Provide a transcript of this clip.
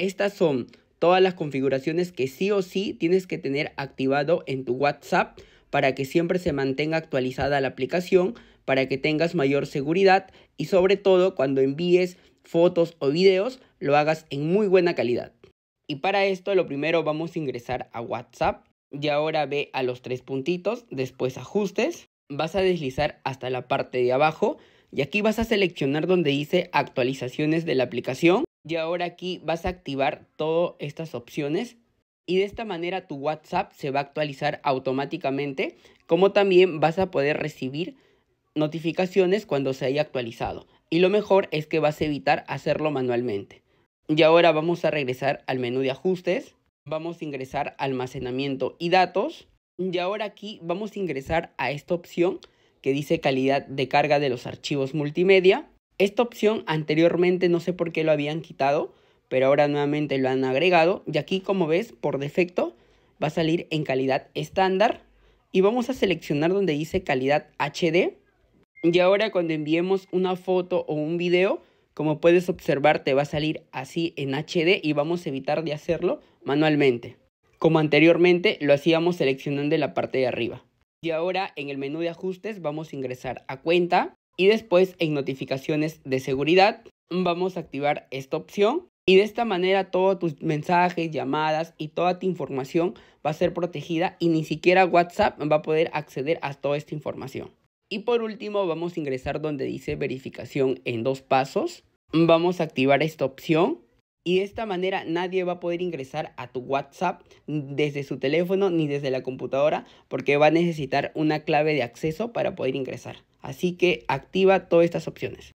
Estas son todas las configuraciones que sí o sí tienes que tener activado en tu WhatsApp para que siempre se mantenga actualizada la aplicación, para que tengas mayor seguridad y sobre todo cuando envíes fotos o videos lo hagas en muy buena calidad. Y para esto lo primero vamos a ingresar a WhatsApp y ahora ve a los tres puntitos, después ajustes, vas a deslizar hasta la parte de abajo y aquí vas a seleccionar donde dice actualizaciones de la aplicación y ahora aquí vas a activar todas estas opciones y de esta manera tu WhatsApp se va a actualizar automáticamente, como también vas a poder recibir notificaciones cuando se haya actualizado. Y lo mejor es que vas a evitar hacerlo manualmente. Y ahora vamos a regresar al menú de ajustes, vamos a ingresar almacenamiento y datos. Y ahora aquí vamos a ingresar a esta opción que dice calidad de carga de los archivos multimedia. Esta opción anteriormente no sé por qué lo habían quitado, pero ahora nuevamente lo han agregado y aquí como ves por defecto va a salir en calidad estándar y vamos a seleccionar donde dice calidad HD y ahora cuando enviemos una foto o un video como puedes observar te va a salir así en HD y vamos a evitar de hacerlo manualmente como anteriormente lo hacíamos seleccionando la parte de arriba y ahora en el menú de ajustes vamos a ingresar a cuenta y después en notificaciones de seguridad vamos a activar esta opción y de esta manera todos tus mensajes, llamadas y toda tu información va a ser protegida y ni siquiera WhatsApp va a poder acceder a toda esta información. Y por último vamos a ingresar donde dice verificación en dos pasos. Vamos a activar esta opción y de esta manera nadie va a poder ingresar a tu WhatsApp desde su teléfono ni desde la computadora porque va a necesitar una clave de acceso para poder ingresar. Así que activa todas estas opciones.